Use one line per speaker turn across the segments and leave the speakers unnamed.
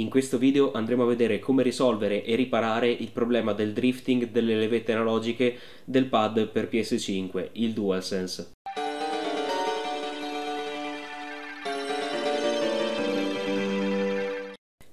In questo video andremo a vedere come risolvere e riparare il problema del drifting delle levette analogiche del pad per PS5, il DualSense.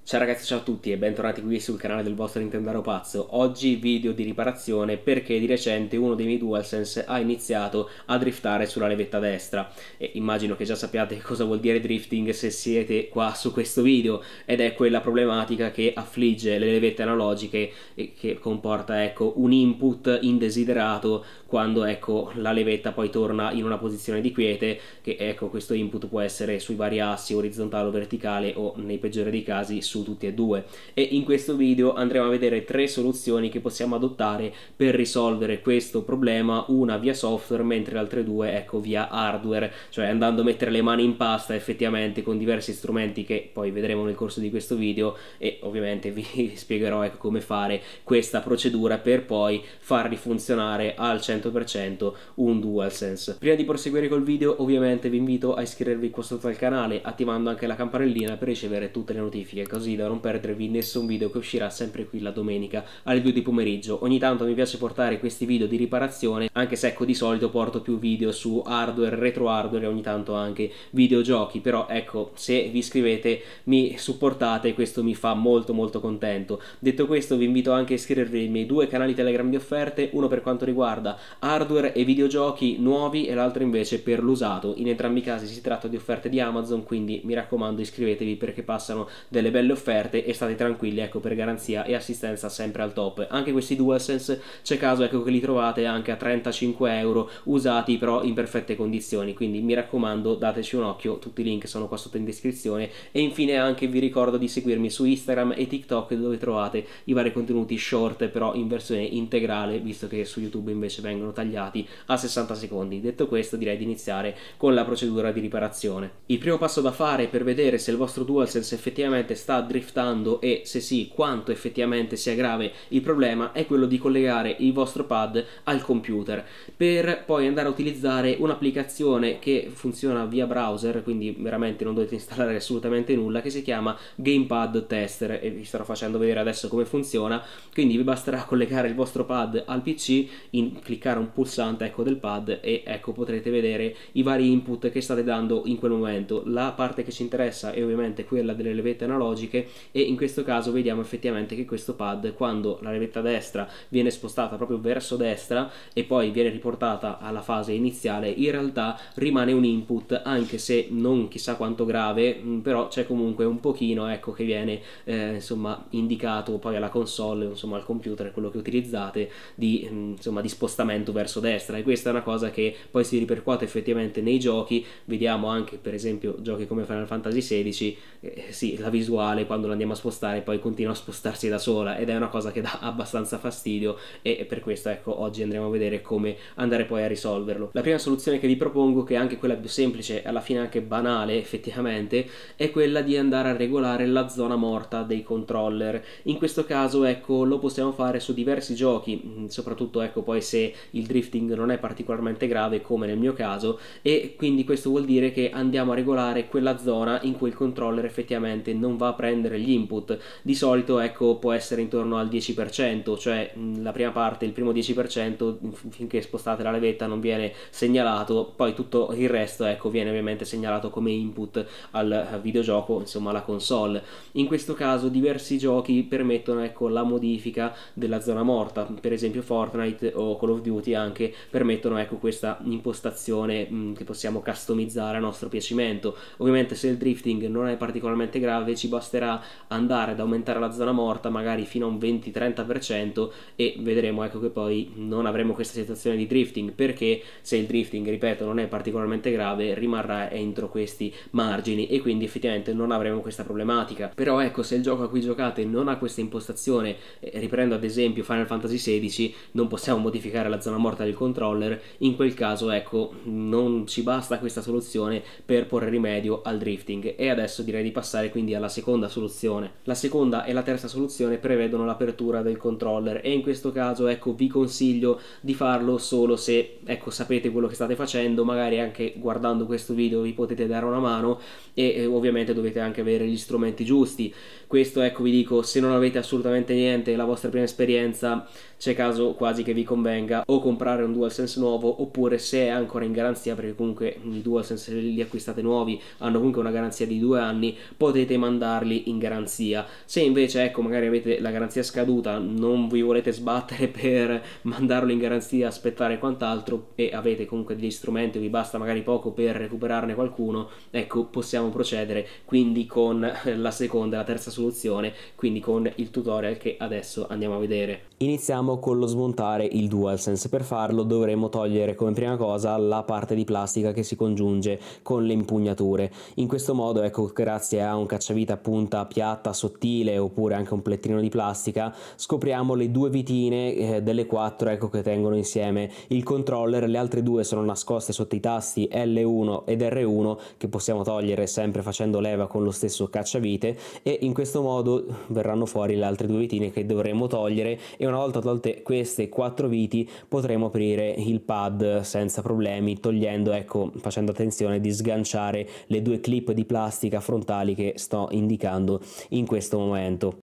Ciao ragazzi, ciao a tutti e bentornati qui sul canale del vostro Nintendo Pazzo. Oggi video di riparazione perché di recente uno dei miei DualSense ha iniziato a driftare sulla levetta destra. E immagino che già sappiate cosa vuol dire drifting se siete qua su questo video ed è quella problematica che affligge le levette analogiche e che comporta ecco, un input indesiderato quando ecco, la levetta poi torna in una posizione di quiete che ecco, questo input può essere sui vari assi orizzontale o verticale o nei peggiori dei casi su su tutti e due e in questo video andremo a vedere tre soluzioni che possiamo adottare per risolvere questo problema, una via software mentre le altre due ecco via hardware, cioè andando a mettere le mani in pasta effettivamente con diversi strumenti che poi vedremo nel corso di questo video e ovviamente vi spiegherò ecco come fare questa procedura per poi farli funzionare al 100% un DualSense. Prima di proseguire col video ovviamente vi invito a iscrivervi qua sotto al canale attivando anche la campanellina per ricevere tutte le notifiche così così da non perdervi nessun video che uscirà sempre qui la domenica alle 2 di pomeriggio. Ogni tanto mi piace portare questi video di riparazione, anche se ecco di solito porto più video su hardware, retro hardware e ogni tanto anche videogiochi, però ecco se vi iscrivete mi supportate, questo mi fa molto molto contento. Detto questo vi invito anche a iscrivervi ai miei due canali Telegram di offerte, uno per quanto riguarda hardware e videogiochi nuovi e l'altro invece per l'usato. In entrambi i casi si tratta di offerte di Amazon, quindi mi raccomando iscrivetevi perché passano delle belle offerte offerte e state tranquilli, ecco, per garanzia e assistenza sempre al top. Anche questi DualSense c'è caso, ecco, che li trovate anche a 35 euro, usati però in perfette condizioni, quindi mi raccomando dateci un occhio, tutti i link sono qua sotto in descrizione e infine anche vi ricordo di seguirmi su Instagram e TikTok dove trovate i vari contenuti short però in versione integrale, visto che su YouTube invece vengono tagliati a 60 secondi. Detto questo direi di iniziare con la procedura di riparazione. Il primo passo da fare per vedere se il vostro DualSense effettivamente sta driftando e se sì quanto effettivamente sia grave il problema è quello di collegare il vostro pad al computer per poi andare a utilizzare un'applicazione che funziona via browser quindi veramente non dovete installare assolutamente nulla che si chiama Gamepad Tester e vi starò facendo vedere adesso come funziona quindi vi basterà collegare il vostro pad al PC in, cliccare un pulsante ecco del pad e ecco potrete vedere i vari input che state dando in quel momento la parte che ci interessa è ovviamente quella delle levette analogiche dinamiche e in questo caso vediamo effettivamente che questo pad quando la levetta destra viene spostata proprio verso destra e poi viene riportata alla fase iniziale in realtà rimane un input anche se non chissà quanto grave mm, però c'è comunque un pochino ecco che viene eh, insomma indicato poi alla console insomma al computer quello che utilizzate di, mm, insomma, di spostamento verso destra e questa è una cosa che poi si ripercuote effettivamente nei giochi vediamo anche per esempio giochi come Final Fantasy XVI eh, sì la visuale quando la andiamo a spostare poi continua a spostarsi da sola ed è una cosa che dà abbastanza fastidio e per questo ecco oggi andremo a vedere come andare poi a risolverlo. La prima soluzione che vi propongo, che è anche quella più semplice e alla fine anche banale effettivamente, è quella di andare a regolare la zona morta dei controller. In questo caso ecco lo possiamo fare su diversi giochi, mm, soprattutto ecco poi se il drifting non è particolarmente grave come nel mio caso e quindi questo vuol dire che andiamo a regolare quella zona in cui il controller effettivamente non va a prendere prendere gli input. Di solito ecco, può essere intorno al 10%, cioè mm, la prima parte, il primo 10% mm, finché spostate la levetta non viene segnalato, poi tutto il resto ecco, viene ovviamente segnalato come input al eh, videogioco, insomma alla console. In questo caso diversi giochi permettono ecco, la modifica della zona morta, per esempio Fortnite o Call of Duty anche permettono ecco, questa impostazione mh, mm, che possiamo customizzare a nostro piacimento. Ovviamente se il drifting non è particolarmente grave ci basterà significa andare ad aumentare la zona morta magari fino a un 20-30% e vedremo ecco che poi non avremo questa situazione di drifting perché se il drifting ripeto non è particolarmente grave rimarrà entro questi margini e quindi effettivamente non avremo questa problematica però ecco se il gioco a cui giocate non ha questa impostazione eh, riprendo ad esempio Final Fantasy XVI non possiamo modificare la zona morta del controller in quel caso ecco non ci basta questa soluzione per porre rimedio al drifting e adesso direi di passare quindi alla seconda seconda soluzione. La seconda e la terza soluzione prevedono l'apertura del controller e in questo caso ecco vi consiglio di farlo solo se ecco sapete quello che state facendo, magari anche guardando questo video vi potete dare una mano e eh, ovviamente dovete anche avere gli strumenti giusti. Questo ecco vi dico se non avete assolutamente niente, la vostra prima esperienza c'è caso quasi che vi convenga o comprare un DualSense nuovo oppure se è ancora in garanzia perché comunque i DualSense li acquistate nuovi hanno comunque una garanzia di due anni potete mandarli in garanzia. Se invece, ecco, magari avete la garanzia scaduta, non vi volete sbattere per mandarlo in garanzia, aspettare quant'altro, e avete comunque degli strumenti, vi basta magari poco per recuperarne qualcuno, ecco, possiamo procedere quindi con la seconda e la terza soluzione, quindi con il tutorial che adesso andiamo a vedere. Iniziamo con lo smontare il DualSense, per farlo dovremo togliere come prima cosa la parte di plastica che si congiunge con le impugnature, in questo modo ecco grazie a un cacciavite a punta piatta, sottile oppure anche un plettino di plastica scopriamo le due vitine eh, delle quattro ecco, che tengono insieme il controller, le altre due sono nascoste sotto i tasti L1 ed R1 che possiamo togliere sempre facendo leva con lo stesso cacciavite e in questo modo verranno fuori le altre due vitine che dovremo togliere e una volta tolte queste quattro viti potremo aprire il pad senza problemi togliendo ecco facendo attenzione di sganciare le due clip di plastica frontali che sto indicando in questo momento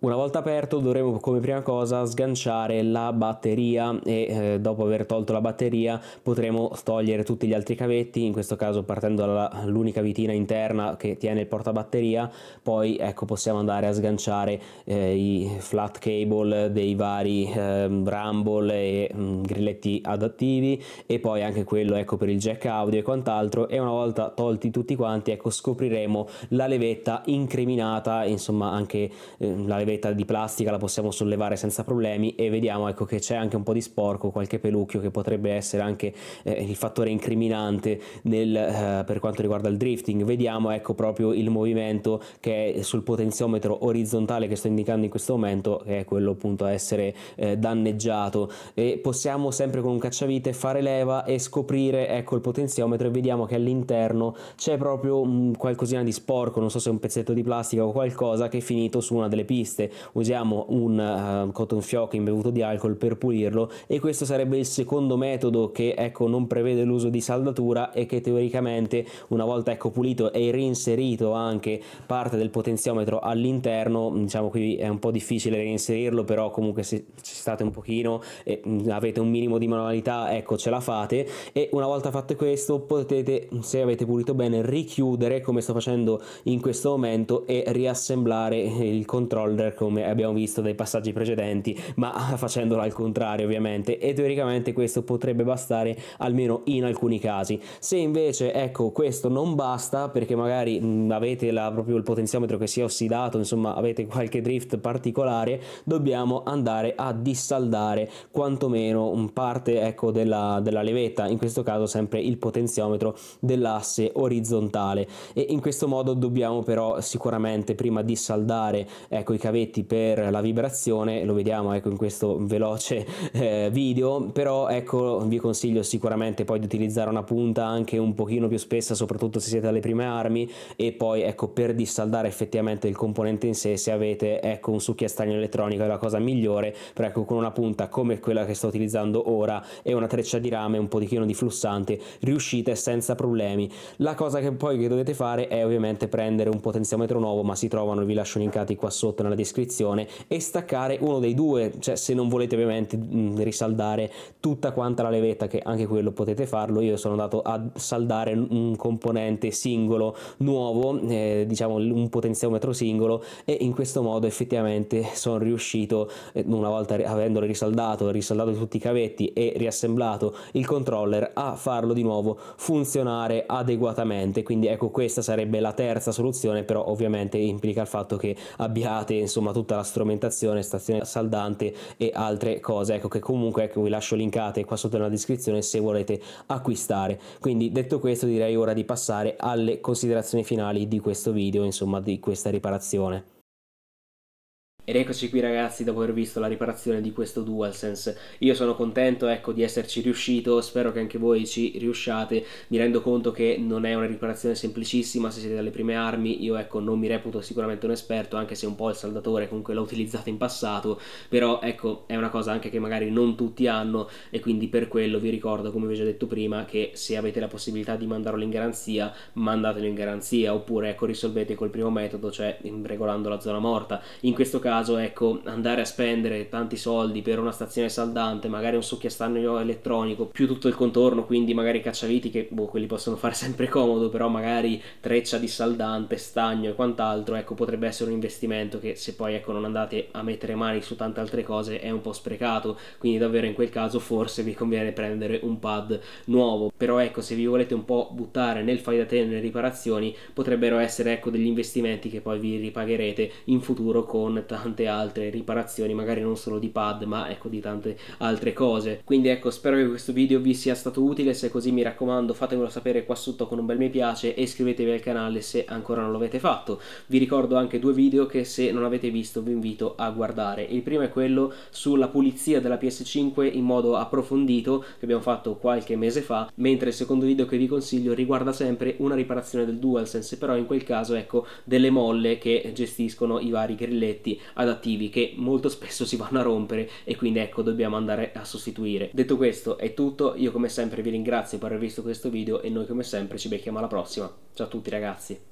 Una volta aperto dovremo come prima cosa sganciare la batteria e eh, dopo aver tolto la batteria potremo togliere tutti gli altri cavetti, in questo caso partendo dall'unica vitina interna che tiene il portabatteria, poi ecco possiamo andare a sganciare eh, i flat cable dei vari eh, rumble e mh, mm, grilletti adattivi e poi anche quello ecco per il jack audio e quant'altro e una volta tolti tutti quanti ecco scopriremo la levetta incriminata, insomma anche eh, la levetta levetta di plastica la possiamo sollevare senza problemi e vediamo ecco, che c'è anche un po' di sporco, qualche pelucchio che potrebbe essere anche eh, il fattore incriminante nel, eh, per quanto riguarda il drifting. Vediamo ecco, proprio il movimento che è sul potenziometro orizzontale che sto indicando in questo momento, che è quello appunto a essere eh, danneggiato e possiamo sempre con un cacciavite fare leva e scoprire ecco il potenziometro e vediamo che all'interno c'è proprio un mm, qualcosina di sporco, non so se è un pezzetto di plastica o qualcosa che è finito su una delle piste queste usiamo un uh, cotton fioc imbevuto di alcol per pulirlo e questo sarebbe il secondo metodo che ecco, non prevede l'uso di saldatura e che teoricamente una volta ecco, pulito e reinserito anche parte del potenziometro all'interno diciamo qui è un po' difficile reinserirlo però comunque se ci state un pochino e mm, avete un minimo di manualità ecco ce la fate e una volta fatto questo potete se avete pulito bene richiudere come sto facendo in questo momento e riassemblare il controller come abbiamo visto dai passaggi precedenti ma facendolo al contrario ovviamente e teoricamente questo potrebbe bastare almeno in alcuni casi se invece ecco questo non basta perché magari mh, avete la, proprio il potenziometro che si è ossidato insomma avete qualche drift particolare dobbiamo andare a dissaldare quantomeno un parte ecco della, della levetta in questo caso sempre il potenziometro dell'asse orizzontale e in questo modo dobbiamo però sicuramente prima dissaldare ecco i cavi gravetti per la vibrazione lo vediamo ecco in questo veloce eh, video però ecco vi consiglio sicuramente poi di utilizzare una punta anche un pochino più spessa soprattutto se siete alle prime armi e poi ecco per dissaldare effettivamente il componente in sé se avete ecco un succhiastagno elettronico è la cosa migliore però ecco con una punta come quella che sto utilizzando ora e una treccia di rame un pochino di flussante riuscite senza problemi la cosa che poi che dovete fare è ovviamente prendere un potenziometro nuovo ma si trovano vi lascio linkati qua sotto nella descrizione descrizione e staccare uno dei due, cioè se non volete ovviamente mh, mm, risaldare tutta quanta la levetta che anche quello potete farlo, io sono andato a saldare un componente singolo nuovo, eh, diciamo un potenziometro singolo e in questo modo effettivamente sono riuscito eh, una volta avendolo risaldato, risaldato tutti i cavetti e riassemblato il controller a farlo di nuovo funzionare adeguatamente, quindi ecco questa sarebbe la terza soluzione, però ovviamente implica il fatto che abbiate insomma insomma tutta la strumentazione, stazione saldante e altre cose, ecco che comunque ecco, vi lascio linkate qua sotto nella descrizione se volete acquistare. Quindi detto questo direi ora di passare alle considerazioni finali di questo video, insomma di questa riparazione. Ed eccoci qui ragazzi dopo aver visto la riparazione di questo DualSense. Io sono contento ecco, di esserci riuscito, spero che anche voi ci riusciate. Mi rendo conto che non è una riparazione semplicissima se siete dalle prime armi, io ecco, non mi reputo sicuramente un esperto, anche se un po' il saldatore comunque l'ho utilizzato in passato, però ecco, è una cosa anche che magari non tutti hanno e quindi per quello vi ricordo, come vi ho già detto prima, che se avete la possibilità di mandarlo in garanzia, mandatelo in garanzia, oppure ecco, risolvete col primo metodo, cioè regolando la zona morta. In questo caso caso ecco andare a spendere tanti soldi per una stazione saldante, magari un succhiastagno elettronico, più tutto il contorno, quindi magari cacciaviti che boh, quelli possono fare sempre comodo, però magari treccia di saldante, stagno e quant'altro, ecco potrebbe essere un investimento che se poi ecco non andate a mettere mani su tante altre cose è un po' sprecato, quindi davvero in quel caso forse vi conviene prendere un pad nuovo, però ecco se vi volete un po' buttare nel fai da te nelle riparazioni potrebbero essere ecco degli investimenti che poi vi ripagherete in futuro con tanti tante altre riparazioni, magari non solo di pad, ma ecco di tante altre cose. Quindi ecco, spero che questo video vi sia stato utile, se così mi raccomando fatemelo sapere qua sotto con un bel mi piace e iscrivetevi al canale se ancora non l'avete fatto. Vi ricordo anche due video che se non avete visto vi invito a guardare. Il primo è quello sulla pulizia della PS5 in modo approfondito che abbiamo fatto qualche mese fa, mentre il secondo video che vi consiglio riguarda sempre una riparazione del DualSense, però in quel caso ecco delle molle che gestiscono i vari grilletti adattivi che molto spesso si vanno a rompere e quindi ecco dobbiamo andare a sostituire. Detto questo è tutto, io come sempre vi ringrazio per aver visto questo video e noi come sempre ci becchiamo alla prossima. Ciao a tutti ragazzi!